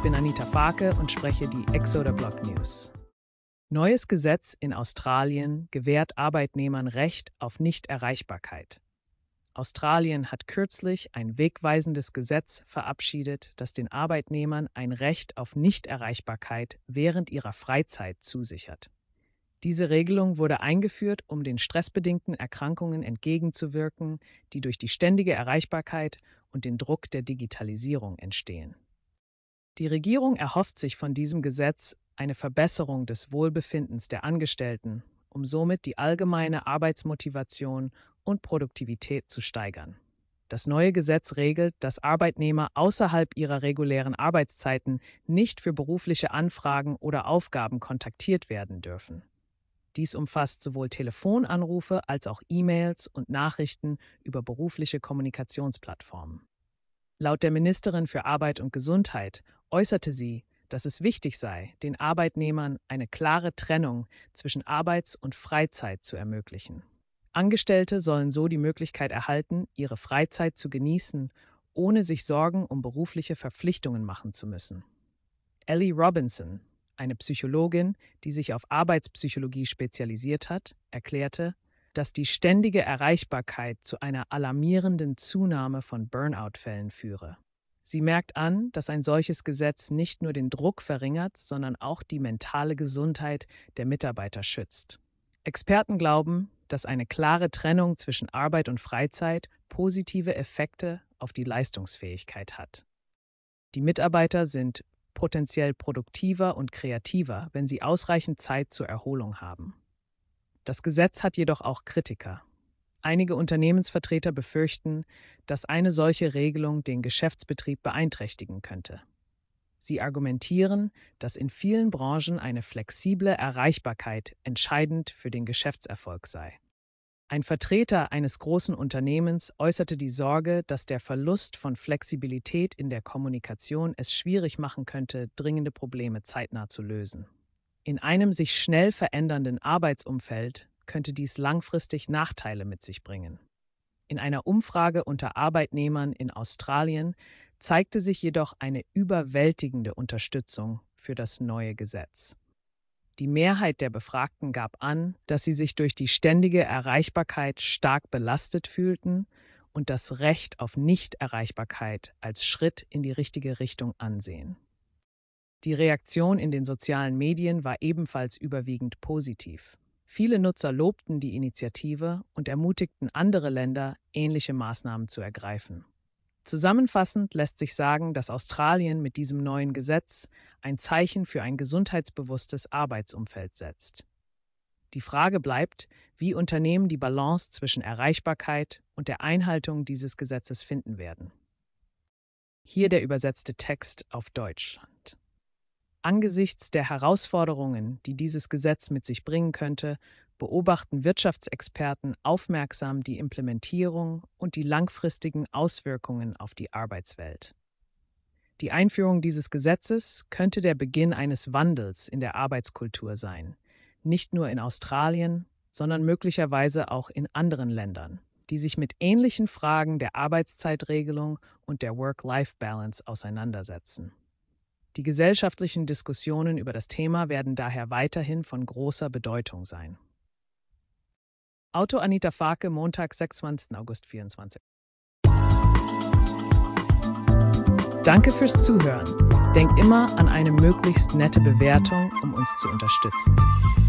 Ich bin Anita Farke und spreche die Exoder Block News. Neues Gesetz in Australien gewährt Arbeitnehmern Recht auf Nichterreichbarkeit. Australien hat kürzlich ein wegweisendes Gesetz verabschiedet, das den Arbeitnehmern ein Recht auf Nichterreichbarkeit während ihrer Freizeit zusichert. Diese Regelung wurde eingeführt, um den stressbedingten Erkrankungen entgegenzuwirken, die durch die ständige Erreichbarkeit und den Druck der Digitalisierung entstehen. Die Regierung erhofft sich von diesem Gesetz eine Verbesserung des Wohlbefindens der Angestellten, um somit die allgemeine Arbeitsmotivation und Produktivität zu steigern. Das neue Gesetz regelt, dass Arbeitnehmer außerhalb ihrer regulären Arbeitszeiten nicht für berufliche Anfragen oder Aufgaben kontaktiert werden dürfen. Dies umfasst sowohl Telefonanrufe als auch E-Mails und Nachrichten über berufliche Kommunikationsplattformen. Laut der Ministerin für Arbeit und Gesundheit äußerte sie, dass es wichtig sei, den Arbeitnehmern eine klare Trennung zwischen Arbeits- und Freizeit zu ermöglichen. Angestellte sollen so die Möglichkeit erhalten, ihre Freizeit zu genießen, ohne sich Sorgen um berufliche Verpflichtungen machen zu müssen. Ellie Robinson, eine Psychologin, die sich auf Arbeitspsychologie spezialisiert hat, erklärte, dass die ständige Erreichbarkeit zu einer alarmierenden Zunahme von Burnout-Fällen führe. Sie merkt an, dass ein solches Gesetz nicht nur den Druck verringert, sondern auch die mentale Gesundheit der Mitarbeiter schützt. Experten glauben, dass eine klare Trennung zwischen Arbeit und Freizeit positive Effekte auf die Leistungsfähigkeit hat. Die Mitarbeiter sind potenziell produktiver und kreativer, wenn sie ausreichend Zeit zur Erholung haben. Das Gesetz hat jedoch auch Kritiker. Einige Unternehmensvertreter befürchten, dass eine solche Regelung den Geschäftsbetrieb beeinträchtigen könnte. Sie argumentieren, dass in vielen Branchen eine flexible Erreichbarkeit entscheidend für den Geschäftserfolg sei. Ein Vertreter eines großen Unternehmens äußerte die Sorge, dass der Verlust von Flexibilität in der Kommunikation es schwierig machen könnte, dringende Probleme zeitnah zu lösen. In einem sich schnell verändernden Arbeitsumfeld könnte dies langfristig Nachteile mit sich bringen. In einer Umfrage unter Arbeitnehmern in Australien zeigte sich jedoch eine überwältigende Unterstützung für das neue Gesetz. Die Mehrheit der Befragten gab an, dass sie sich durch die ständige Erreichbarkeit stark belastet fühlten und das Recht auf Nichterreichbarkeit als Schritt in die richtige Richtung ansehen. Die Reaktion in den sozialen Medien war ebenfalls überwiegend positiv. Viele Nutzer lobten die Initiative und ermutigten andere Länder, ähnliche Maßnahmen zu ergreifen. Zusammenfassend lässt sich sagen, dass Australien mit diesem neuen Gesetz ein Zeichen für ein gesundheitsbewusstes Arbeitsumfeld setzt. Die Frage bleibt, wie Unternehmen die Balance zwischen Erreichbarkeit und der Einhaltung dieses Gesetzes finden werden. Hier der übersetzte Text auf Deutsch. Angesichts der Herausforderungen, die dieses Gesetz mit sich bringen könnte, beobachten Wirtschaftsexperten aufmerksam die Implementierung und die langfristigen Auswirkungen auf die Arbeitswelt. Die Einführung dieses Gesetzes könnte der Beginn eines Wandels in der Arbeitskultur sein, nicht nur in Australien, sondern möglicherweise auch in anderen Ländern, die sich mit ähnlichen Fragen der Arbeitszeitregelung und der Work-Life-Balance auseinandersetzen. Die gesellschaftlichen Diskussionen über das Thema werden daher weiterhin von großer Bedeutung sein. Auto Anita Farke, Montag, 26. August 24. Danke fürs Zuhören. Denk immer an eine möglichst nette Bewertung, um uns zu unterstützen.